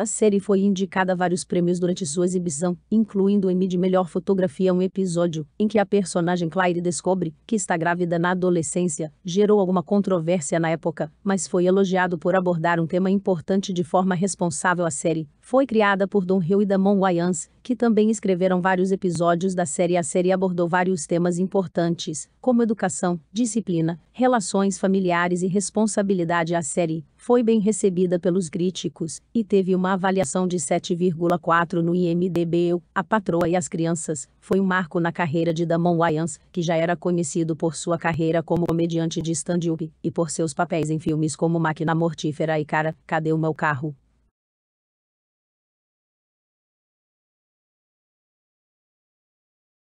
A série foi indicada a vários prêmios durante sua exibição, incluindo o Emmy de Melhor Fotografia, um episódio em que a personagem Claire descobre que está grávida na adolescência, gerou alguma controvérsia na época, mas foi elogiado por abordar um tema importante de forma responsável. A série foi criada por Don Hill e Damon Wayans, que também escreveram vários episódios da série. A série abordou vários temas importantes, como educação, disciplina, relações familiares e responsabilidade. A série foi bem recebida pelos críticos e teve uma uma avaliação de 7,4 no IMDB. Eu, a Patroa e as Crianças foi um marco na carreira de Damon Wayans, que já era conhecido por sua carreira como comediante de stand-up e por seus papéis em filmes como Máquina Mortífera e Cara, Cadê o Meu Carro?